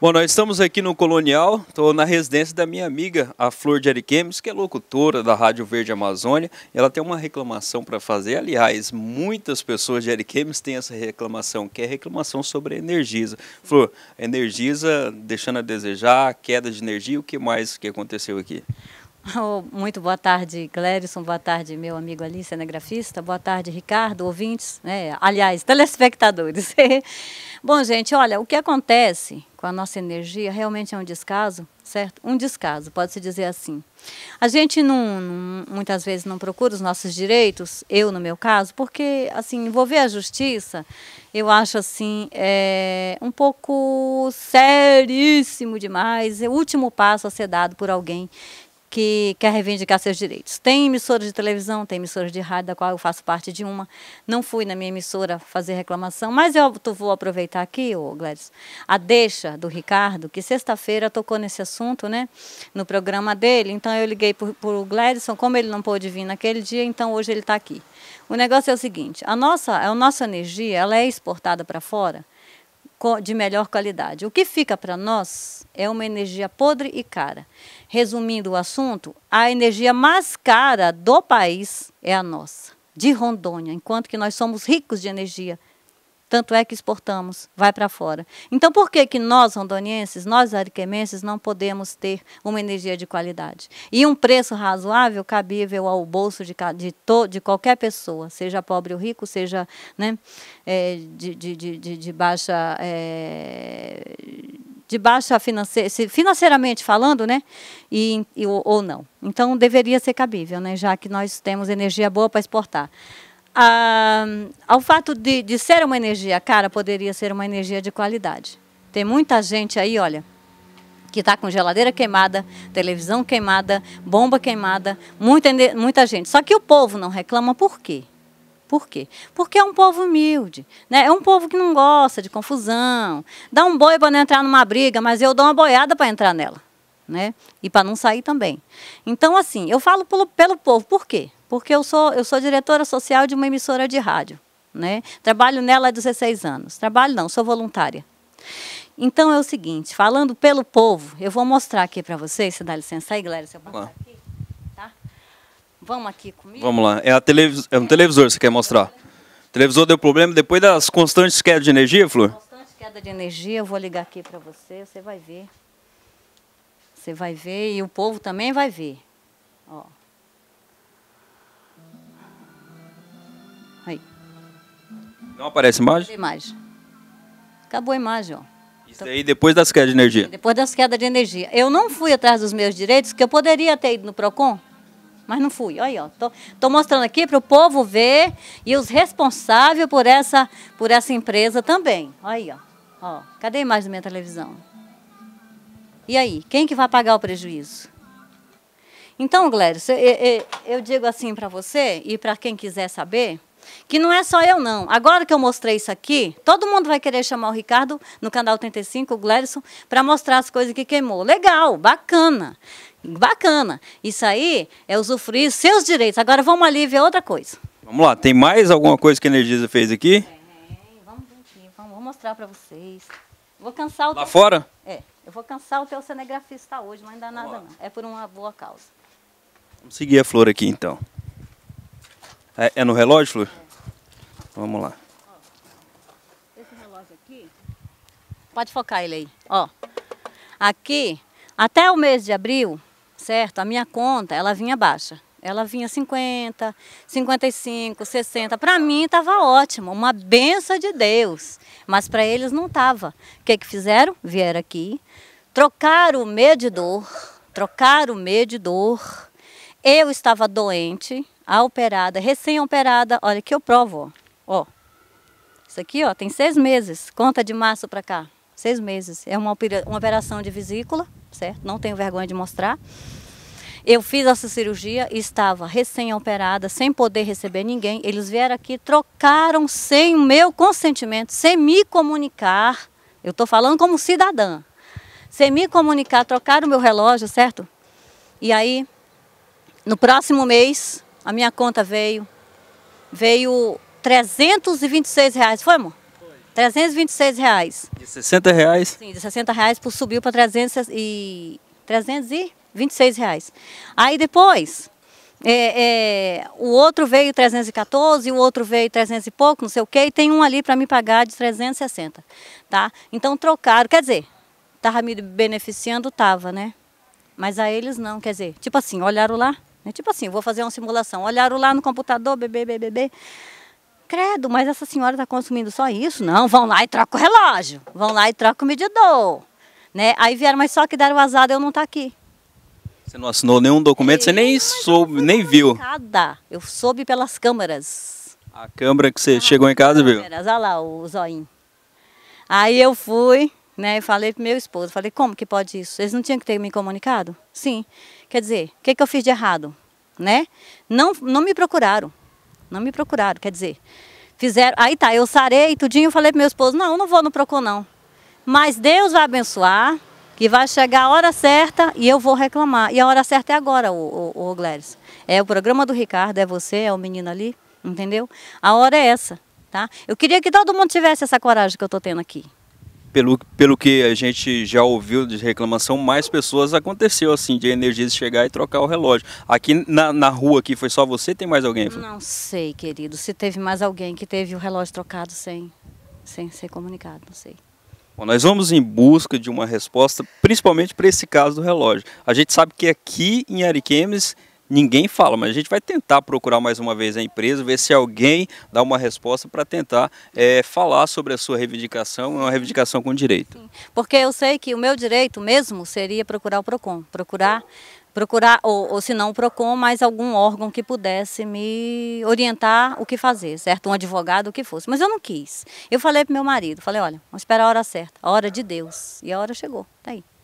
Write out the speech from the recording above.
Bom, nós estamos aqui no Colonial, estou na residência da minha amiga, a Flor de Ariquemes, que é locutora da Rádio Verde Amazônia. Ela tem uma reclamação para fazer, aliás, muitas pessoas de Ariquemes têm essa reclamação, que é reclamação sobre a Energisa. Flor, a Energisa deixando a desejar, queda de energia, o que mais que aconteceu aqui? Oh, muito boa tarde, Clérison. Boa tarde, meu amigo ali, cenegrafista. Boa tarde, Ricardo, ouvintes, né? aliás, telespectadores. Bom, gente, olha, o que acontece com a nossa energia realmente é um descaso, certo? Um descaso, pode-se dizer assim. A gente não, não, muitas vezes não procura os nossos direitos, eu no meu caso, porque, assim, envolver a justiça, eu acho, assim, é, um pouco seríssimo demais. É o último passo a ser dado por alguém que quer reivindicar seus direitos. Tem emissoras de televisão, tem emissoras de rádio, da qual eu faço parte de uma. Não fui na minha emissora fazer reclamação, mas eu vou aproveitar aqui, ô Gladys, a deixa do Ricardo, que sexta-feira tocou nesse assunto, né, no programa dele. Então eu liguei para o Gladson, como ele não pôde vir naquele dia, então hoje ele está aqui. O negócio é o seguinte, a nossa, a nossa energia, ela é exportada para fora, de melhor qualidade. O que fica para nós é uma energia podre e cara. Resumindo o assunto, a energia mais cara do país é a nossa, de Rondônia, enquanto que nós somos ricos de energia tanto é que exportamos, vai para fora. Então, por que, que nós, rondonienses, nós ariquemenses, não podemos ter uma energia de qualidade? E um preço razoável, cabível ao bolso de, de, de qualquer pessoa, seja pobre ou rico, seja né, é, de, de, de, de, baixa. É, de baixa finance financeiramente falando, né? E, e, ou não. Então deveria ser cabível, né? Já que nós temos energia boa para exportar a, ao fato de, de ser uma energia cara, poderia ser uma energia de qualidade. Tem muita gente aí, olha, que está com geladeira queimada, televisão queimada, bomba queimada, muita, muita gente. Só que o povo não reclama por quê? Por quê? Porque é um povo humilde, né? É um povo que não gosta de confusão. Dá um boi para não entrar numa briga, mas eu dou uma boiada para entrar nela, né? E para não sair também. Então, assim, eu falo pelo, pelo povo, por quê? Porque eu sou, eu sou diretora social de uma emissora de rádio. Né? Trabalho nela há 16 anos. Trabalho não, sou voluntária. Então é o seguinte, falando pelo povo, eu vou mostrar aqui para vocês, se dá licença aí, Glória, se eu passar aqui. Tá? Vamos aqui comigo? Vamos lá. É, a televis é um televisor que você quer mostrar. O televisor deu problema depois das constantes quedas de energia, Flor? Constante queda de energia, eu vou ligar aqui para você, você vai ver. Você vai ver e o povo também vai ver. Ó. Aí. Não aparece imagem? imagem. Acabou a imagem, ó. Isso aí depois das quedas de energia. Depois das quedas de energia. Eu não fui atrás dos meus direitos, que eu poderia ter ido no PROCON, mas não fui. Olha, ó, tô, tô mostrando aqui para o povo ver e os responsáveis por essa, por essa empresa também. Aí, ó. ó. Cadê a imagem da minha televisão? E aí, quem que vai pagar o prejuízo? Então, Glério, eu, eu, eu digo assim para você e para quem quiser saber, que não é só eu, não. Agora que eu mostrei isso aqui, todo mundo vai querer chamar o Ricardo no canal 35, o Glérison, para mostrar as coisas que queimou. Legal, bacana. Bacana. Isso aí é usufruir seus direitos. Agora vamos ali ver outra coisa. Vamos lá, tem mais alguma coisa que a Energiza fez aqui? Tem, vamos ver aqui, vamos, vou mostrar para vocês. Vou cansar o Lá teu... fora? É, eu vou cansar o teu cenegrafista hoje, mas não dá vamos nada lá. não. É por uma boa causa. Vamos seguir a flor aqui então. É, é no relógio, Flor? É. Vamos lá. esse relógio aqui, pode focar ele aí. Ó, aqui, até o mês de abril, certo? A minha conta, ela vinha baixa. Ela vinha 50, 55, 60. Para mim estava ótimo, uma benção de Deus. Mas para eles não estava. O que, que fizeram? Vieram aqui, trocaram o medidor, trocaram o medidor. Eu estava doente, a operada, recém-operada, olha que eu provo, ó. ó. Isso aqui, ó, tem seis meses, conta de março para cá, seis meses. É uma, uma operação de vesícula, certo? Não tenho vergonha de mostrar. Eu fiz essa cirurgia, estava recém-operada, sem poder receber ninguém. Eles vieram aqui, trocaram sem o meu consentimento, sem me comunicar. Eu estou falando como cidadã. Sem me comunicar, trocaram o meu relógio, certo? E aí, no próximo mês, a minha conta veio. Veio 326 reais, foi, amor? Foi. 326 reais. De 60 reais? Sim, de 60 reais subiu para 300 e... 326 reais. Aí depois, é, é, o outro veio 314, o outro veio 300 e pouco, não sei o quê, e tem um ali para me pagar de 360, tá? Então trocaram, quer dizer, estava me beneficiando, estava, né? Mas a eles não, quer dizer, tipo assim, olharam lá, é tipo assim, vou fazer uma simulação. Olharam lá no computador, bebê, bebê, bebê. Credo, mas essa senhora está consumindo só isso? Não, vão lá e troca o relógio. Vão lá e troca o medidor. Né? Aí vieram, mas só que deram azar eu não estou tá aqui. Você não assinou nenhum documento, você nem soube, nem viu. Nada. Eu soube pelas câmeras. A câmera que você ah, chegou em casa câmeras, viu? Olha lá o zoinho. Aí eu fui, né? Eu falei pro meu esposo, falei, como que pode isso? Eles não tinham que ter me comunicado? Sim. Quer dizer, o que, que eu fiz de errado? Né? Não, não me procuraram. Não me procuraram, quer dizer. Fizeram, aí tá, eu sarei tudinho, falei pro meu esposo, não, não vou no Procon não. Mas Deus vai abençoar, que vai chegar a hora certa e eu vou reclamar. E a hora certa é agora, o, o, o Gladys. É o programa do Ricardo, é você, é o menino ali, entendeu? A hora é essa, tá? Eu queria que todo mundo tivesse essa coragem que eu estou tendo aqui pelo, pelo que a gente já ouviu de reclamação, mais pessoas aconteceu assim, de energias chegar e trocar o relógio. Aqui na, na rua aqui foi só você, tem mais alguém? Não sei, querido, se teve mais alguém que teve o relógio trocado sem, sem ser comunicado, não sei. Bom, nós vamos em busca de uma resposta, principalmente para esse caso do relógio. A gente sabe que aqui em Ariquemes ninguém fala, mas a gente vai tentar procurar mais uma vez a empresa, ver se alguém dá uma resposta para tentar é, falar sobre a sua reivindicação, uma reivindicação com direito. Porque eu sei que o meu direito mesmo seria procurar o PROCON, procurar procurar, ou, ou se não o PROCON, mas algum órgão que pudesse me orientar o que fazer, certo? Um advogado, o que fosse. Mas eu não quis. Eu falei para meu marido, falei, olha, vamos esperar a hora certa, a hora de Deus. E a hora chegou, tá aí.